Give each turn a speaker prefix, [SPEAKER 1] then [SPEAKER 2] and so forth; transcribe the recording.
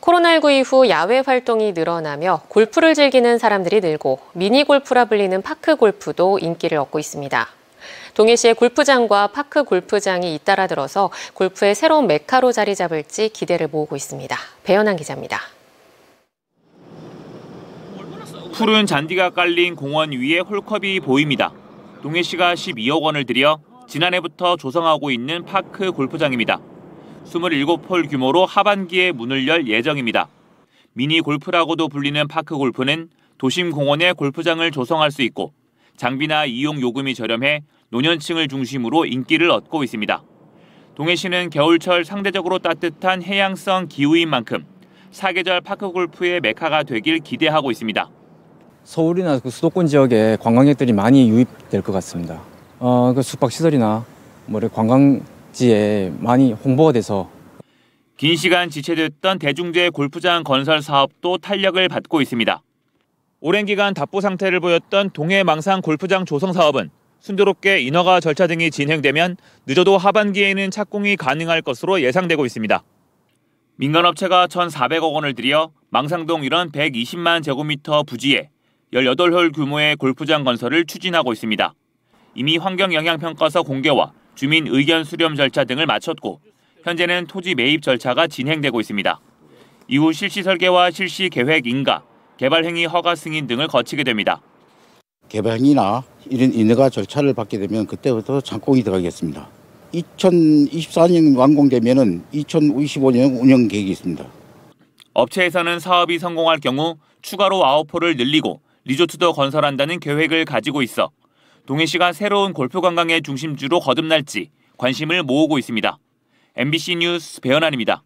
[SPEAKER 1] 코로나19 이후 야외 활동이 늘어나며 골프를 즐기는 사람들이 늘고 미니 골프라 불리는 파크 골프도 인기를 얻고 있습니다. 동해시의 골프장과 파크 골프장이 잇따라 들어서 골프의 새로운 메카로 자리 잡을지 기대를 모으고 있습니다. 배현한 기자입니다.
[SPEAKER 2] 푸른 잔디가 깔린 공원 위에 홀컵이 보입니다. 동해시가 12억 원을 들여 지난해부터 조성하고 있는 파크 골프장입니다. 27홀 규모로 하반기에 문을 열 예정입니다. 미니 골프라고도 불리는 파크 골프는 도심 공원에 골프장을 조성할 수 있고 장비나 이용 요금이 저렴해 노년층을 중심으로 인기를 얻고 있습니다. 동해시는 겨울철 상대적으로 따뜻한 해양성 기후인 만큼 사계절 파크 골프의 메카가 되길 기대하고 있습니다. 서울이나
[SPEAKER 3] 그 수도권 지역에 관광객들이 많이 유입될 것 같습니다. 어, 그 숙박 시설이나 뭐 관광 각지에 많이 홍보가 돼서
[SPEAKER 2] 긴 시간 지체됐던 대중제 골프장 건설 사업도 탄력을 받고 있습니다. 오랜 기간 답보 상태를 보였던 동해 망상 골프장 조성 사업은 순조롭게 인허가 절차 등이 진행되면 늦어도 하반기에는 착공이 가능할 것으로 예상되고 있습니다. 민간업체가 1,400억 원을 들여 망상동 이런 120만 제곱미터 부지에 18홀 규모의 골프장 건설을 추진하고 있습니다. 이미 환경영향평가서 공개와 주민 의견 수렴 절차 등을 마쳤고 현재는 토지 매입 절차가 진행되고 있습니다. 이후 실시 설계와 실시 계획 인가, 개발 행위 허가 승인 등을 거치게 됩니다.
[SPEAKER 4] 개발 행위나 이런 인허가 절차를 받게 되면 그때부터 장공이 들어가겠습니다. 2024년 완공되면은 2025년 운영 계획이 있습니다.
[SPEAKER 2] 업체에서는 사업이 성공할 경우 추가로 아웃포를 늘리고 리조트도 건설한다는 계획을 가지고 있어 동해시가 새로운 골프 관광의 중심지로 거듭날지 관심을 모으고 있습니다. MBC 뉴스 배현안입니다.